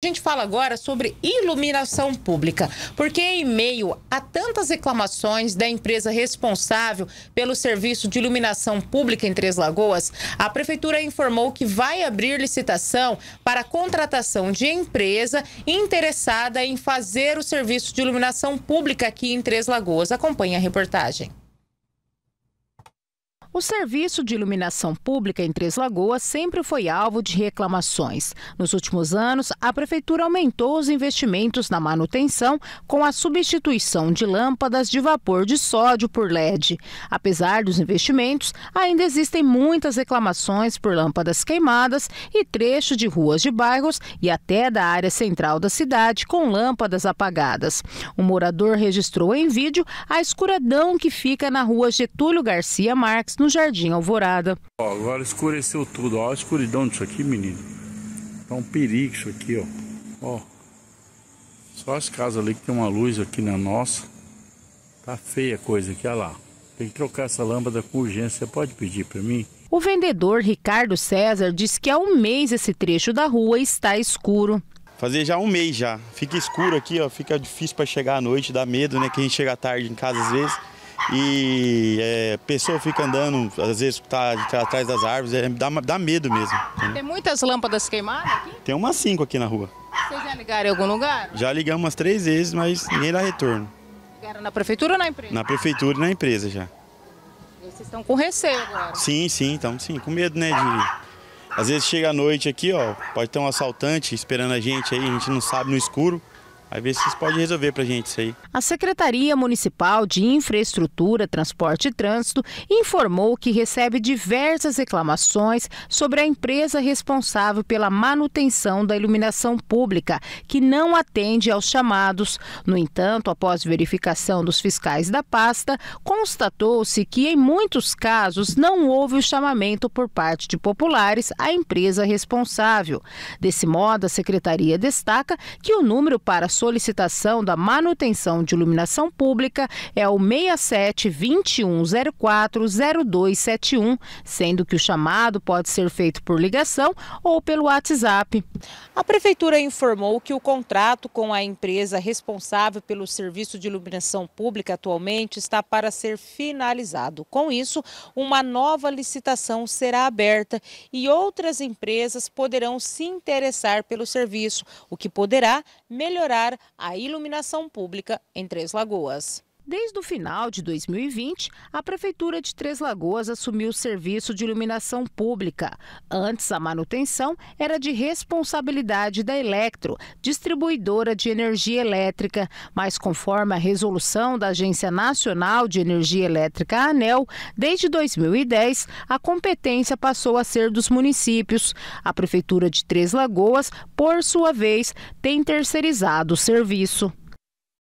A gente fala agora sobre iluminação pública, porque em meio a tantas reclamações da empresa responsável pelo serviço de iluminação pública em Três Lagoas, a prefeitura informou que vai abrir licitação para a contratação de empresa interessada em fazer o serviço de iluminação pública aqui em Três Lagoas. Acompanhe a reportagem. O serviço de iluminação pública em Três Lagoas sempre foi alvo de reclamações. Nos últimos anos, a prefeitura aumentou os investimentos na manutenção com a substituição de lâmpadas de vapor de sódio por LED. Apesar dos investimentos, ainda existem muitas reclamações por lâmpadas queimadas e trechos de ruas de bairros e até da área central da cidade com lâmpadas apagadas. Um morador registrou em vídeo a escuridão que fica na rua Getúlio Garcia Marques, no no Jardim Alvorada. Ó, agora escureceu tudo, ó, a escuridão disso aqui, menino. Tá um perigo isso aqui, ó. Ó. Só as casas ali que tem uma luz aqui na nossa. Tá feia a coisa aqui, olha lá. Tem que trocar essa lâmpada com urgência. Você pode pedir para mim? O vendedor Ricardo César diz que há um mês esse trecho da rua está escuro. Fazer já um mês já. Fica escuro aqui, ó, fica difícil para chegar à noite, dá medo, né? Que a gente chega tarde em casa às vezes e é, pessoa fica andando, às vezes está tá atrás das árvores, é, dá, dá medo mesmo. Tem muitas lâmpadas queimadas aqui? Tem umas cinco aqui na rua. Vocês já ligaram em algum lugar? Já ligamos umas três vezes, mas ninguém dá retorno. Ligaram na prefeitura ou na empresa? Na prefeitura e na empresa já. E vocês estão com receio agora? Sim, sim, estamos sim, com medo, né, de... Às vezes chega à noite aqui, ó, pode ter um assaltante esperando a gente aí, a gente não sabe no escuro. Aí ver se vocês podem resolver para a gente isso aí. A Secretaria Municipal de Infraestrutura, Transporte e Trânsito informou que recebe diversas reclamações sobre a empresa responsável pela manutenção da iluminação pública, que não atende aos chamados. No entanto, após verificação dos fiscais da pasta, constatou-se que em muitos casos não houve o chamamento por parte de populares à empresa responsável. Desse modo, a secretaria destaca que o número para solicitação da manutenção de iluminação pública é o 67 2104 0271, sendo que o chamado pode ser feito por ligação ou pelo WhatsApp. A prefeitura informou que o contrato com a empresa responsável pelo serviço de iluminação pública atualmente está para ser finalizado. Com isso, uma nova licitação será aberta e outras empresas poderão se interessar pelo serviço, o que poderá melhorar melhorar a iluminação pública em Três Lagoas. Desde o final de 2020, a Prefeitura de Três Lagoas assumiu o serviço de iluminação pública. Antes, a manutenção era de responsabilidade da Electro, distribuidora de energia elétrica, mas conforme a resolução da Agência Nacional de Energia Elétrica, ANEL, desde 2010, a competência passou a ser dos municípios. A Prefeitura de Três Lagoas, por sua vez, tem terceirizado o serviço.